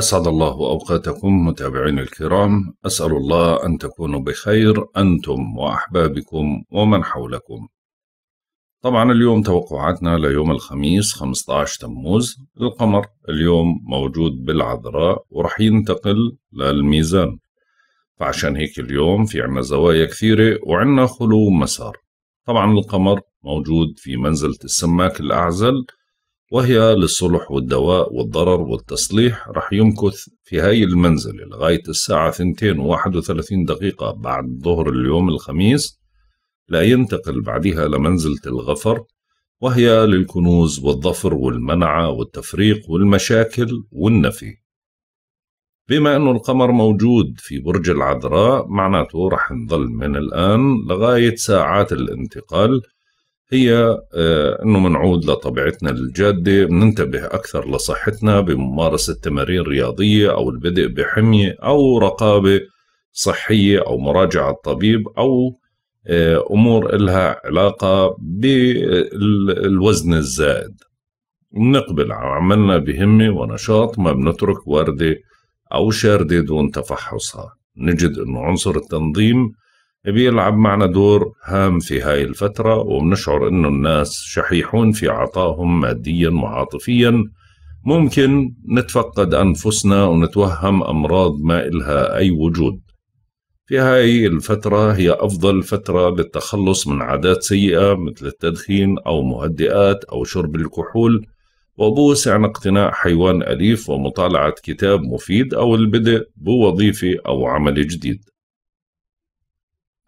أسعد الله أوقاتكم متابعين الكرام أسأل الله أن تكونوا بخير أنتم وأحبابكم ومن حولكم طبعا اليوم توقعاتنا ليوم الخميس 15 تموز القمر اليوم موجود بالعذراء ورح ينتقل للميزان فعشان هيك اليوم في عنا زوايا كثيرة وعنا خلو مسار طبعا القمر موجود في منزلة السماك الأعزل وهي للصلح والدواء والضرر والتصليح رح يمكث في هاي المنزلة لغاية الساعة 2.31 دقيقة بعد ظهر اليوم الخميس لا ينتقل بعدها لمنزلة الغفر وهي للكنوز والظفر والمنعة والتفريق والمشاكل والنفي بما أنه القمر موجود في برج العذراء معناته رح نظل من الآن لغاية ساعات الانتقال هي آه، انه بنعود لطبيعتنا الجاده بننتبه اكثر لصحتنا بممارسه تمارين رياضيه او البدء بحميه او رقابه صحيه او مراجعه الطبيب او آه، امور لها علاقه بالوزن الزائد بنقبل عملنا بهمه ونشاط ما بنترك وارده او شارده دون تفحصها نجد انه عنصر التنظيم بيلعب معنا دور هام في هاي الفترة وبنشعر انه الناس شحيحون في عطائهم ماديا وعاطفيا ممكن نتفقد أنفسنا ونتوهم أمراض ما إلها أي وجود في هاي الفترة هي أفضل فترة للتخلص من عادات سيئة مثل التدخين أو مهدئات أو شرب الكحول وبوسع عن اقتناء حيوان أليف ومطالعة كتاب مفيد أو البدء بوظيفة أو عمل جديد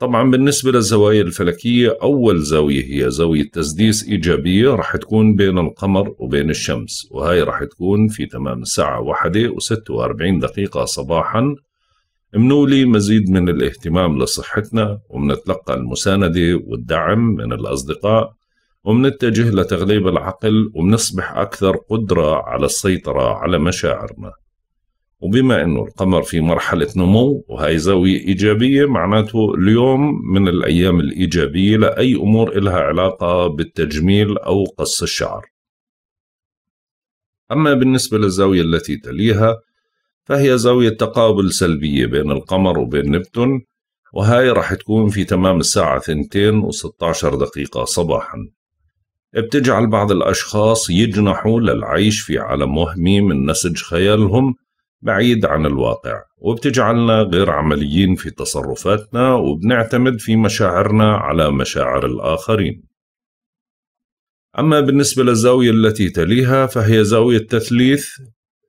طبعا بالنسبة للزوايا الفلكية أول زاوية هي زاوية تسديس إيجابية راح تكون بين القمر وبين الشمس وهي راح تكون في تمام الساعة واحدة وست وأربعين دقيقة صباحا منولي مزيد من الاهتمام لصحتنا ومنتلقى المساندة والدعم من الأصدقاء ومنتجه لتغليب العقل ومنصبح أكثر قدرة على السيطرة على مشاعرنا وبما انه القمر في مرحله نمو وهي زاويه ايجابيه معناته اليوم من الايام الايجابيه لاي امور لها علاقه بالتجميل او قص الشعر. اما بالنسبه للزاويه التي تليها فهي زاويه تقابل سلبيه بين القمر وبين نبتون وهاي راح تكون في تمام الساعة 2 و16 دقيقة صباحا بتجعل بعض الأشخاص يجنحوا للعيش في عالم وهمي من نسج خيالهم بعيد عن الواقع وبتجعلنا غير عمليين في تصرفاتنا وبنعتمد في مشاعرنا على مشاعر الآخرين أما بالنسبة للزاوية التي تليها فهي زاوية تثليث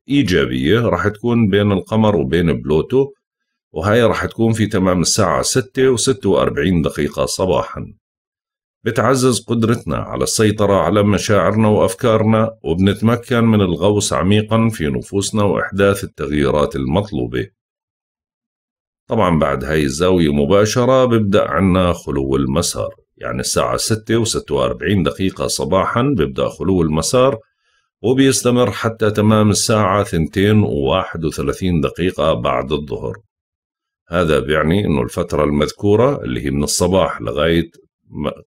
إيجابية راح تكون بين القمر وبين بلوتو وهي راح تكون في تمام الساعة 6 و46 دقيقة صباحاً بتعزز قدرتنا على السيطرة على مشاعرنا وأفكارنا وبنتمكن من الغوص عميقا في نفوسنا وإحداث التغييرات المطلوبة طبعا بعد هاي الزاوية مباشرة ببدأ عنا خلو المسار يعني الساعة 6 و 46 دقيقة صباحا ببدأ خلو المسار وبيستمر حتى تمام الساعة 2 و 31 دقيقة بعد الظهر هذا بيعني أنه الفترة المذكورة اللي هي من الصباح لغاية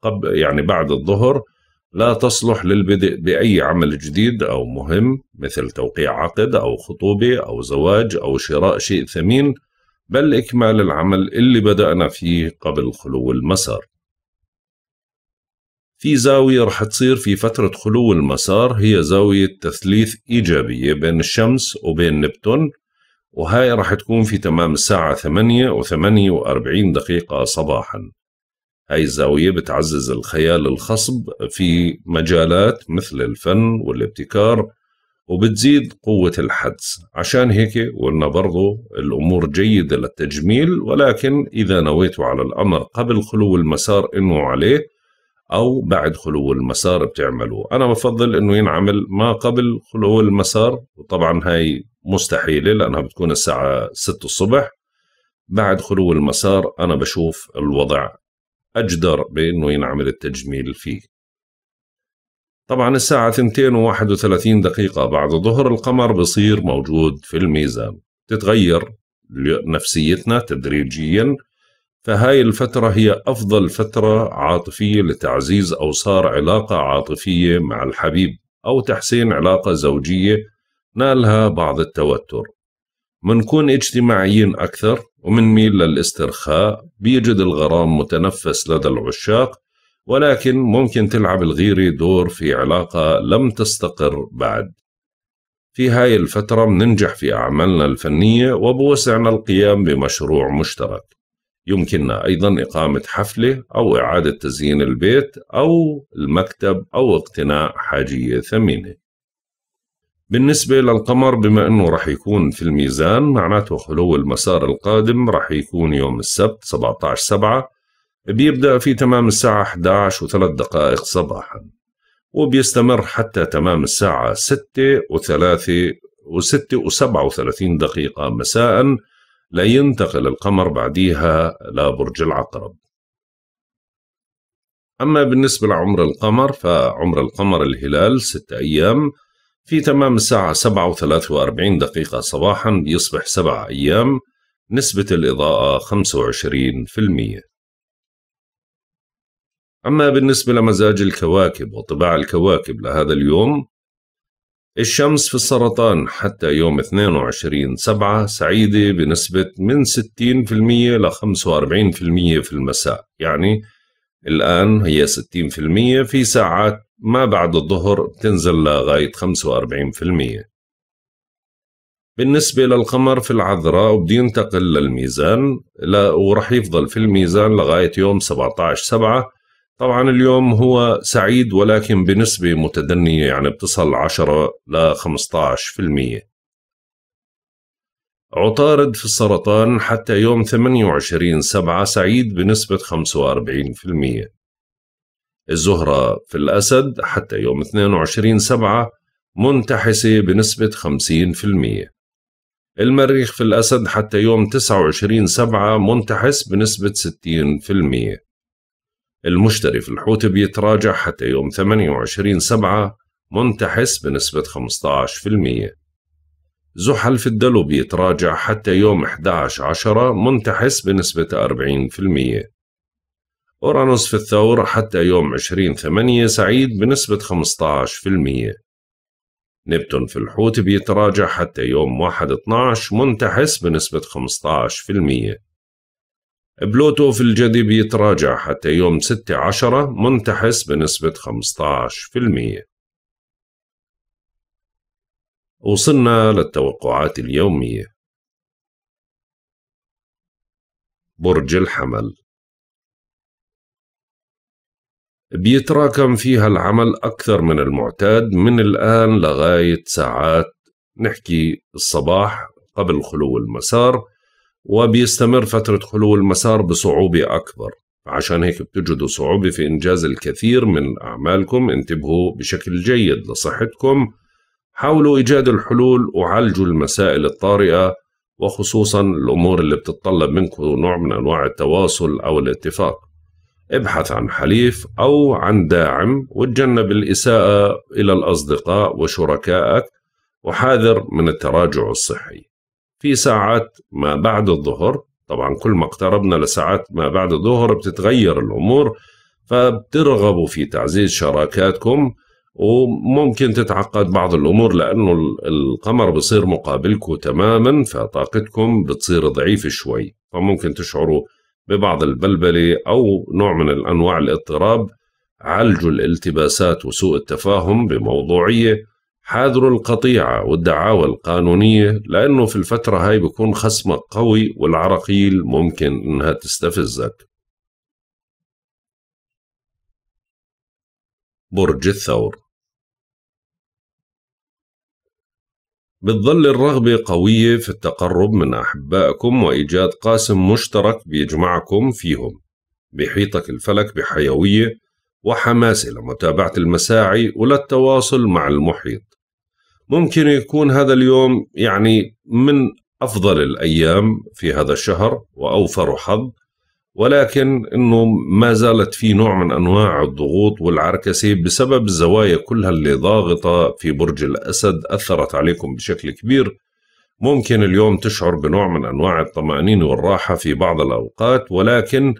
قبل يعني بعد الظهر لا تصلح للبدء باي عمل جديد او مهم مثل توقيع عقد او خطوبه او زواج او شراء شيء ثمين بل اكمال العمل اللي بدانا فيه قبل خلو المسار في زاوية رح تصير في فترة خلو المسار هي زاوية تثليث إيجابية بين الشمس وبين نبتون وهاي رح تكون في تمام الساعة 8 و 48 دقيقة صباحاً هاي الزاوية بتعزز الخيال الخصب في مجالات مثل الفن والابتكار وبتزيد قوة الحدس عشان هيك قلنا برضو الأمور جيدة للتجميل ولكن إذا نويتوا على الأمر قبل خلو المسار إنه عليه أو بعد خلو المسار بتعملوه أنا بفضل إنه ينعمل ما قبل خلو المسار وطبعا هاي مستحيلة لأنها بتكون الساعة 6 الصبح بعد خلو المسار أنا بشوف الوضع أجدر بأنه ينعمل التجميل فيه طبعا الساعة 2 دقيقة بعد ظهر القمر بصير موجود في الميزان تتغير نفسيتنا تدريجيا فهاي الفترة هي أفضل فترة عاطفية لتعزيز أوصار علاقة عاطفية مع الحبيب أو تحسين علاقة زوجية نالها بعض التوتر منكون اجتماعيين أكثر ومنميل للاسترخاء بيجد الغرام متنفس لدى العشاق ولكن ممكن تلعب الغيرة دور في علاقة لم تستقر بعد في هاي الفترة مننجح في أعمالنا الفنية وبوسعنا القيام بمشروع مشترك يمكننا أيضا إقامة حفلة أو إعادة تزيين البيت أو المكتب أو اقتناء حاجية ثمينة بالنسبة للقمر بما أنه رح يكون في الميزان معناته خلو المسار القادم رح يكون يوم السبت 17 سبعة بيبدأ في تمام الساعة 11 وثلاث دقائق صباحا وبيستمر حتى تمام الساعة 6 وثلاثة وستة وسبعة وثلاثين دقيقة مساء لينتقل القمر بعديها لبرج العقرب أما بالنسبة لعمر القمر فعمر القمر الهلال ستة أيام في تمام الساعة 7 و 43 دقيقة صباحا بيصبح سبع أيام نسبة الإضاءة 25% أما بالنسبة لمزاج الكواكب وطباع الكواكب لهذا اليوم الشمس في السرطان حتى يوم 22 سبعة سعيدة بنسبة من 60% ل 45% في المساء يعني الآن هي 60% في ساعات ما بعد الظهر بتنزل لغاية 45% بالنسبة للقمر في العذراء وبده ينتقل للميزان لا ورح يفضل في الميزان لغاية يوم 17 سبعة طبعا اليوم هو سعيد ولكن بنسبة متدنية يعني بتصل 10 ل 15% عطارد في السرطان حتى يوم 28 سبعة سعيد بنسبة 45% الزهرة في الأسد حتى يوم 22 سبعة منتحسة بنسبة 50% المريخ في الأسد حتى يوم 29 سبعة منتحس بنسبة 60% المشتري في الحوت بيتراجع حتى يوم 28 سبعة منتحس بنسبة 15% زحل في الدلو بيتراجع حتى يوم 11 عشرة منتحس بنسبة 40% أورانوس في الثور حتى يوم 20 ثمانية سعيد بنسبة 15% نبتون في الحوت بيتراجع حتى يوم 1 12 منتحس بنسبة 15% بلوتو في الجدي بيتراجع حتى يوم 6 عشرة منتحس بنسبة 15% وصلنا للتوقعات اليومية برج الحمل بيتراكم فيها العمل أكثر من المعتاد من الآن لغاية ساعات نحكي الصباح قبل خلو المسار وبيستمر فترة خلو المسار بصعوبة أكبر عشان هيك بتجدوا صعوبة في إنجاز الكثير من أعمالكم انتبهوا بشكل جيد لصحتكم حاولوا إيجاد الحلول وعالجوا المسائل الطارئة وخصوصا الأمور اللي بتتطلب منكم نوع من أنواع التواصل أو الاتفاق ابحث عن حليف أو عن داعم وتجنب الإساءة إلى الأصدقاء وشركائك وحاذر من التراجع الصحي في ساعات ما بعد الظهر طبعا كل ما اقتربنا لساعات ما بعد الظهر بتتغير الأمور فبترغبوا في تعزيز شراكاتكم وممكن تتعقد بعض الامور لانه القمر بصير مقابلكم تماما فطاقتكم بتصير ضعيفه شوي فممكن تشعروا ببعض البلبله او نوع من الانواع الاضطراب عالجوا الالتباسات وسوء التفاهم بموضوعيه حاذروا القطيعه والدعاوى القانونيه لانه في الفتره هاي بكون خصمك قوي والعراقيل ممكن انها تستفزك برج الثور بتظل الرغبة قوية في التقرب من أحبائكم وإيجاد قاسم مشترك بيجمعكم فيهم بيحيطك الفلك بحيوية وحماسة لمتابعة المساعي وللتواصل مع المحيط ممكن يكون هذا اليوم يعني من أفضل الأيام في هذا الشهر وأوفر حظ ولكن انه ما زالت في نوع من انواع الضغوط والعركسه بسبب الزوايا كلها اللي ضاغطه في برج الاسد اثرت عليكم بشكل كبير ممكن اليوم تشعر بنوع من انواع الطمانينه والراحه في بعض الاوقات ولكن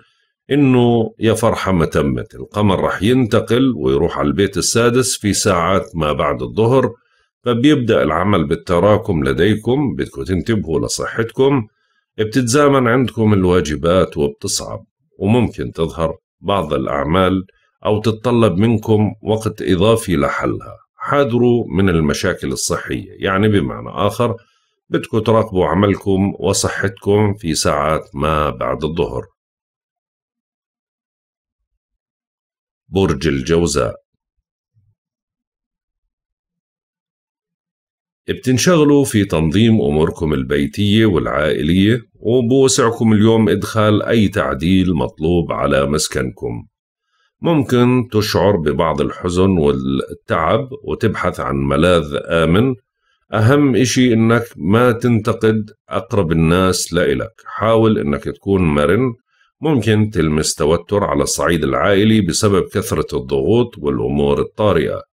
انه يا فرحه ما تمت القمر راح ينتقل ويروح على البيت السادس في ساعات ما بعد الظهر فبيبدا العمل بالتراكم لديكم بدكم تنتبهوا لصحتكم بتتزامن عندكم الواجبات وبتصعب وممكن تظهر بعض الأعمال أو تتطلب منكم وقت إضافي لحلها حاذروا من المشاكل الصحية يعني بمعنى آخر بدكم تراقبوا عملكم وصحتكم في ساعات ما بعد الظهر برج الجوزاء بتنشغلوا في تنظيم أموركم البيتية والعائلية وبوسعكم اليوم إدخال أي تعديل مطلوب على مسكنكم ممكن تشعر ببعض الحزن والتعب وتبحث عن ملاذ آمن أهم إشي إنك ما تنتقد أقرب الناس لإلك حاول إنك تكون مرن ممكن تلمس توتر على الصعيد العائلي بسبب كثرة الضغوط والأمور الطارئة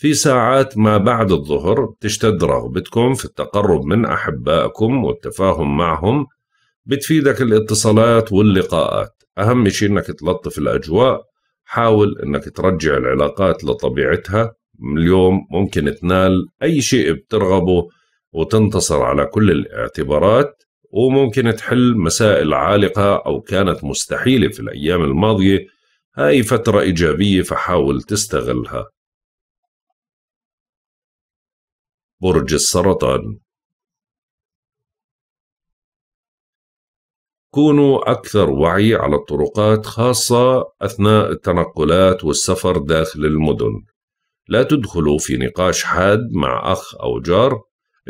في ساعات ما بعد الظهر بتشتد رغبتكم في التقرب من أحبائكم والتفاهم معهم بتفيدك الاتصالات واللقاءات أهم شيء إنك تلطف الأجواء حاول إنك ترجع العلاقات لطبيعتها اليوم ممكن تنال أي شيء بترغبه وتنتصر على كل الاعتبارات وممكن تحل مسائل عالقة أو كانت مستحيلة في الأيام الماضية هاي فترة إيجابية فحاول تستغلها برج السرطان كونوا أكثر وعي على الطرقات خاصة أثناء التنقلات والسفر داخل المدن لا تدخلوا في نقاش حاد مع أخ أو جار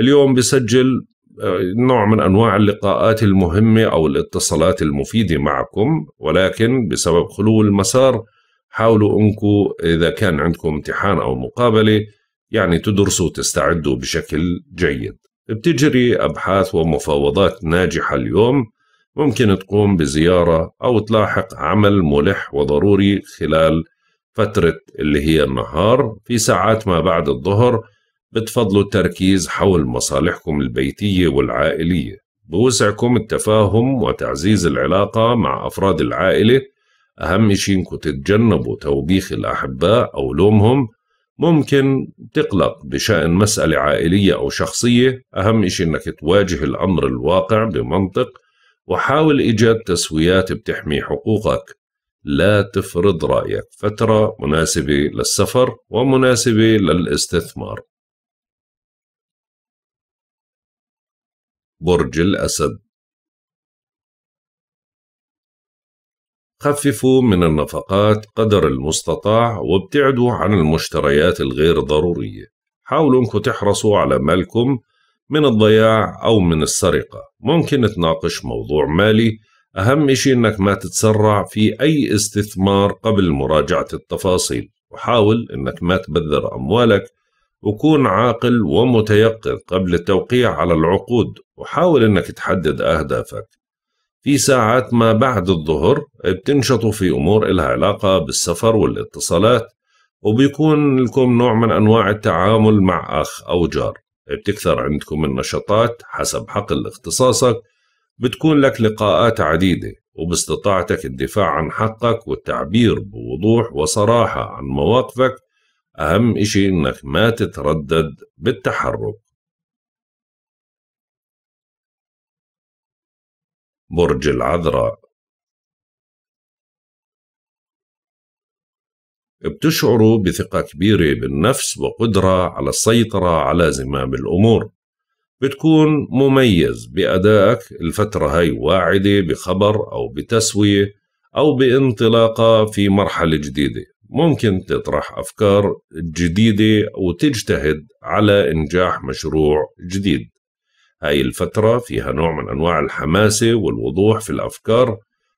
اليوم بسجل آه، نوع من أنواع اللقاءات المهمة أو الاتصالات المفيدة معكم ولكن بسبب خلو المسار حاولوا أنكم إذا كان عندكم امتحان أو مقابلة يعني تدرسوا وتستعدوا بشكل جيد بتجري أبحاث ومفاوضات ناجحة اليوم ممكن تقوم بزيارة أو تلاحق عمل ملح وضروري خلال فترة اللي هي النهار في ساعات ما بعد الظهر بتفضلوا التركيز حول مصالحكم البيتية والعائلية بوسعكم التفاهم وتعزيز العلاقة مع أفراد العائلة أهم شيء إنكم تتجنبوا توبيخ الأحباء أو لومهم ممكن تقلق بشأن مسألة عائلية أو شخصية أهم شيء أنك تواجه الأمر الواقع بمنطق وحاول إيجاد تسويات بتحمي حقوقك لا تفرض رأيك فترة مناسبة للسفر ومناسبة للاستثمار برج الأسد خففوا من النفقات قدر المستطاع وابتعدوا عن المشتريات الغير ضرورية حاولوا انكم تحرصوا على مالكم من الضياع أو من السرقة ممكن تناقش موضوع مالي أهم إشي إنك ما تتسرع في أي استثمار قبل مراجعة التفاصيل وحاول إنك ما تبذر أموالك وكون عاقل ومتيقظ قبل التوقيع على العقود وحاول إنك تحدد أهدافك في ساعات ما بعد الظهر بتنشطوا في أمور إلها علاقة بالسفر والاتصالات وبيكون لكم نوع من أنواع التعامل مع أخ أو جار بتكثر عندكم النشاطات حسب حقل اختصاصك بتكون لك لقاءات عديدة وباستطاعتك الدفاع عن حقك والتعبير بوضوح وصراحة عن مواقفك أهم إشي إنك ما تتردد بالتحرك برج العذراء بتشعروا بثقة كبيرة بالنفس وقدرة على السيطرة على زمام الأمور بتكون مميز بأدائك الفترة هاي واعدة بخبر أو بتسوية أو بانطلاقة في مرحلة جديدة ممكن تطرح أفكار جديدة وتجتهد على إنجاح مشروع جديد هاي الفترة فيها نوع من أنواع الحماسة والوضوح في الأفكار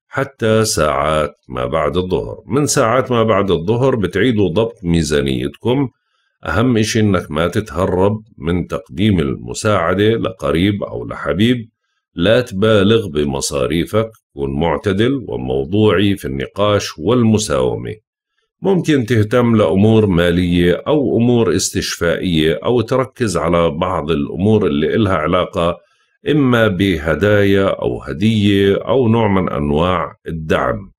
حتى ساعات ما بعد الظهر من ساعات ما بعد الظهر بتعيدوا ضبط ميزانيتكم أهم إشي إنك ما تتهرب من تقديم المساعدة لقريب أو لحبيب لا تبالغ بمصاريفك كن معتدل وموضوعي في النقاش والمساومة ممكن تهتم لأمور مالية أو أمور استشفائية أو تركز على بعض الأمور اللي إلها علاقة إما بهدايا أو هدية أو نوع من أنواع الدعم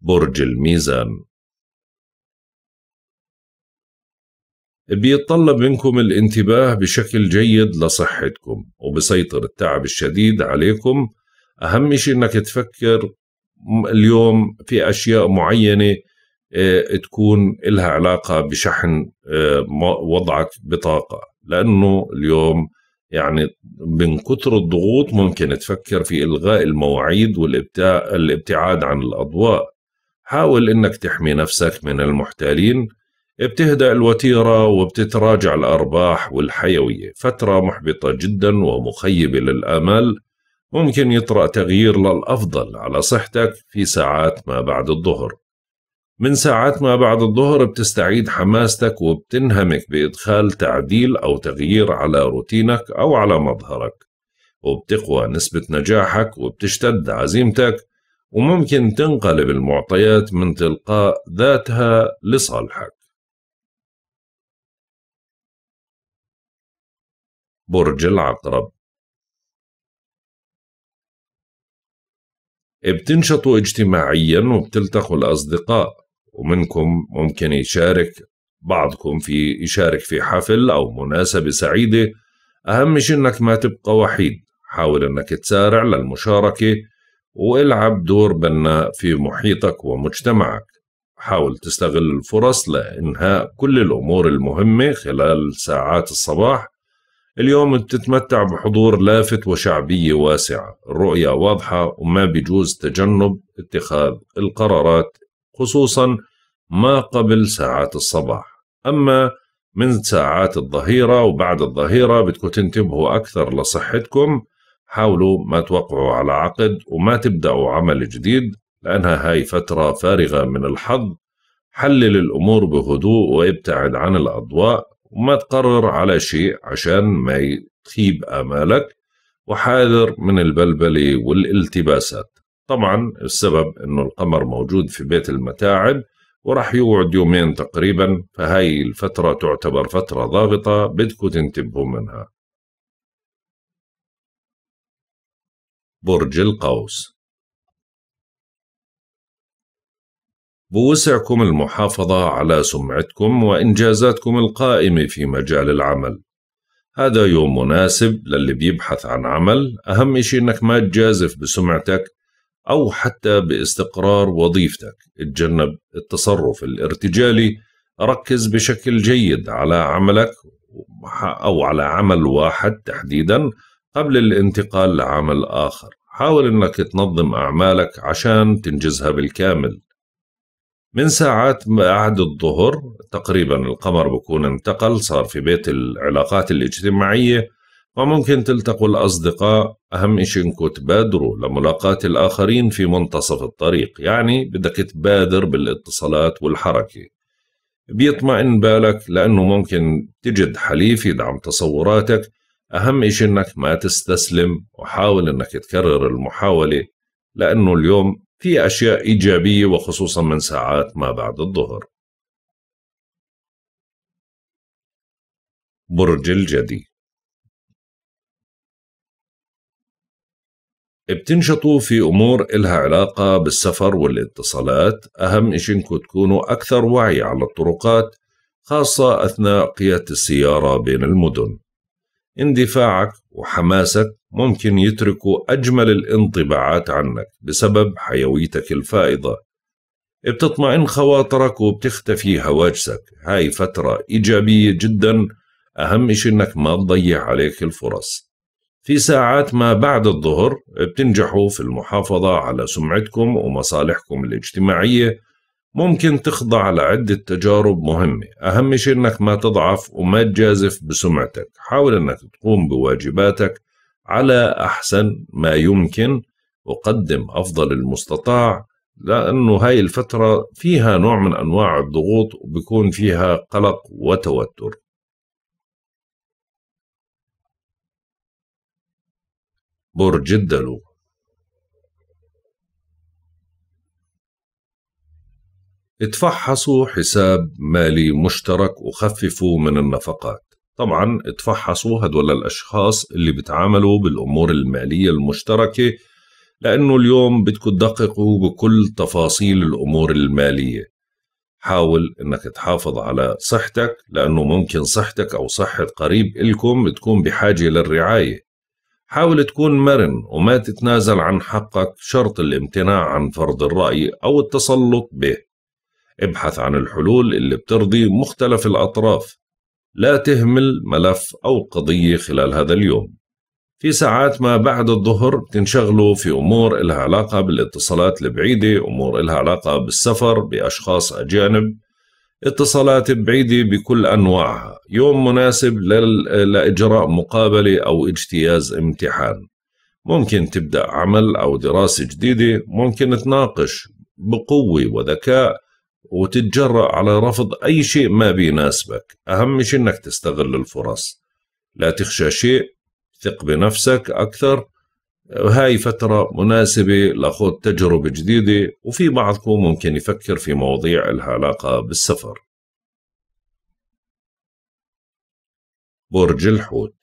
برج الميزان بيتطلب منكم الانتباه بشكل جيد لصحتكم وبسيطر التعب الشديد عليكم أهم شيء أنك تفكر اليوم في اشياء معينه آه، تكون لها علاقه بشحن آه، وضعك بطاقه لانه اليوم يعني من كثر الضغوط ممكن تفكر في الغاء المواعيد والابتعاد عن الاضواء حاول انك تحمي نفسك من المحتالين بتهدأ الوتيرة وبتتراجع الأرباح والحيوية فترة محبطة جدا ومخيبة للآمال ممكن يطرأ تغيير للأفضل على صحتك في ساعات ما بعد الظهر من ساعات ما بعد الظهر بتستعيد حماستك وبتنهمك بإدخال تعديل أو تغيير على روتينك أو على مظهرك وبتقوى نسبة نجاحك وبتشتد عزيمتك وممكن تنقلب المعطيات من تلقاء ذاتها لصالحك برج العقرب بتنشطوا اجتماعيا وبتلتقوا الأصدقاء ومنكم ممكن يشارك بعضكم في يشارك في حفل أو مناسبة سعيدة أهم شيء إنك ما تبقى وحيد حاول إنك تسارع للمشاركة والعب دور بناء في محيطك ومجتمعك حاول تستغل الفرص لإنهاء كل الأمور المهمة خلال ساعات الصباح اليوم بتتمتع بحضور لافت وشعبية واسعة الرؤية واضحة وما بيجوز تجنب اتخاذ القرارات خصوصا ما قبل ساعات الصباح أما من ساعات الظهيرة وبعد الظهيرة بدكم تنتبهوا أكثر لصحتكم حاولوا ما توقعوا على عقد وما تبدأوا عمل جديد لأنها هاي فترة فارغة من الحظ حلل الأمور بهدوء وابتعد عن الأضواء وما تقرر على شيء عشان ما تخيب آمالك وحاذر من البلبلة والالتباسات طبعا السبب انه القمر موجود في بيت المتاعب وراح يقعد يومين تقريبا فهاي الفترة تعتبر فترة ضاغطة بدكم تنتبهوا منها برج القوس بوسعكم المحافظة على سمعتكم وإنجازاتكم القائمة في مجال العمل هذا يوم مناسب للي بيبحث عن عمل أهم إشي إنك ما تجازف بسمعتك أو حتى باستقرار وظيفتك اتجنب التصرف الارتجالي ركز بشكل جيد على عملك أو على عمل واحد تحديدا قبل الانتقال لعمل آخر حاول أنك تنظم أعمالك عشان تنجزها بالكامل من ساعات بعد الظهر تقريبا القمر بكون انتقل صار في بيت العلاقات الاجتماعية وممكن تلتقوا الأصدقاء أهم إشي إنكم تبادروا لملاقاة الآخرين في منتصف الطريق يعني بدك تبادر بالاتصالات والحركة بيطمئن بالك لأنه ممكن تجد حليف يدعم تصوراتك أهم إشي إنك ما تستسلم وحاول إنك تكرر المحاولة لأنه اليوم في أشياء إيجابية وخصوصا من ساعات ما بعد الظهر برج الجدي بتنشطوا في أمور إلها علاقة بالسفر والاتصالات أهم إشي إنكم تكونوا أكثر وعي على الطرقات خاصة أثناء قيادة السيارة بين المدن اندفاعك وحماسك ممكن يتركوا أجمل الانطباعات عنك بسبب حيويتك الفائضة بتطمئن خواطرك وبتختفي هواجسك هاي فترة إيجابية جدا أهم شيء إنك ما تضيع عليك الفرص في ساعات ما بعد الظهر بتنجحوا في المحافظة على سمعتكم ومصالحكم الاجتماعية ممكن تخضع لعدة تجارب مهمة أهم شيء أنك ما تضعف وما تجازف بسمعتك حاول أنك تقوم بواجباتك على أحسن ما يمكن أقدم أفضل المستطاع لأنه هاي الفترة فيها نوع من أنواع الضغوط وبكون فيها قلق وتوتر برج الدلو اتفحصوا حساب مالي مشترك وخففوا من النفقات طبعا اتفحصوا هدول الأشخاص اللي بتعاملوا بالأمور المالية المشتركة لأنه اليوم بدكم تدققوا بكل تفاصيل الأمور المالية حاول انك تحافظ على صحتك لانه ممكن صحتك او صحه قريب الكم تكون بحاجه للرعايه حاول تكون مرن وما تتنازل عن حقك شرط الامتناع عن فرض الراي او التسلط به ابحث عن الحلول اللي بترضي مختلف الاطراف لا تهمل ملف أو قضية خلال هذا اليوم في ساعات ما بعد الظهر بتنشغلوا في أمور إلها علاقة بالاتصالات البعيدة أمور إلها علاقة بالسفر بأشخاص أجانب اتصالات بعيدة بكل أنواعها يوم مناسب لإجراء مقابلة أو اجتياز امتحان ممكن تبدأ عمل أو دراسة جديدة ممكن تناقش بقوة وذكاء وتتجرأ على رفض أي شيء ما بيناسبك أهم شيء أنك تستغل الفرص لا تخشى شيء ثق بنفسك أكثر هاي فترة مناسبة لخوض تجربة جديدة وفي بعضكم ممكن يفكر في مواضيع لها علاقة بالسفر برج الحوت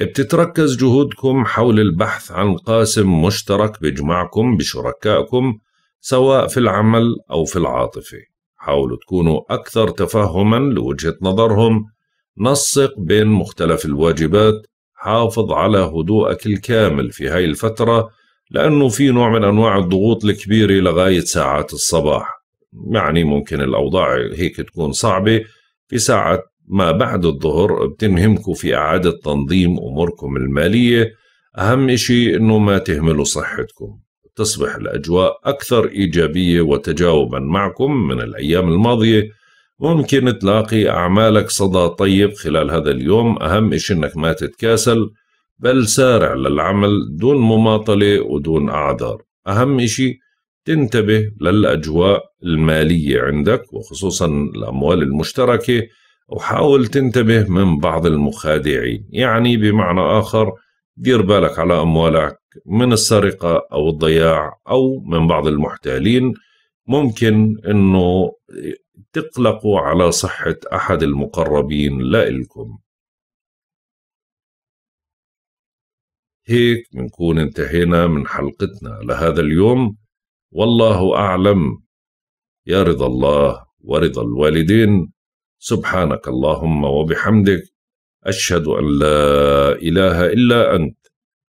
بتتركز جهودكم حول البحث عن قاسم مشترك بيجمعكم بشركائكم سواء في العمل أو في العاطفة حاولوا تكونوا أكثر تفهما لوجهة نظرهم نسق بين مختلف الواجبات حافظ على هدوءك الكامل في هاي الفترة لأنه في نوع من أنواع الضغوط الكبيرة لغاية ساعات الصباح يعني ممكن الأوضاع هيك تكون صعبة في ساعة ما بعد الظهر بتنهمكم في إعادة تنظيم أموركم المالية أهم إشي أنه ما تهملوا صحتكم تصبح الأجواء أكثر إيجابية وتجاوبا معكم من الأيام الماضية ممكن تلاقي أعمالك صدى طيب خلال هذا اليوم أهم إشي أنك ما تتكاسل بل سارع للعمل دون مماطلة ودون أعذار أهم إشي تنتبه للأجواء المالية عندك وخصوصا الأموال المشتركة وحاول تنتبه من بعض المخادعين يعني بمعنى آخر دير بالك على أموالك من السرقة أو الضياع أو من بعض المحتالين ممكن أنه تقلقوا على صحة أحد المقربين لإلكم هيك بنكون انتهينا من حلقتنا لهذا اليوم والله أعلم يا رضا الله ورضا الوالدين سبحانك اللهم وبحمدك أشهد أن لا إله إلا أنت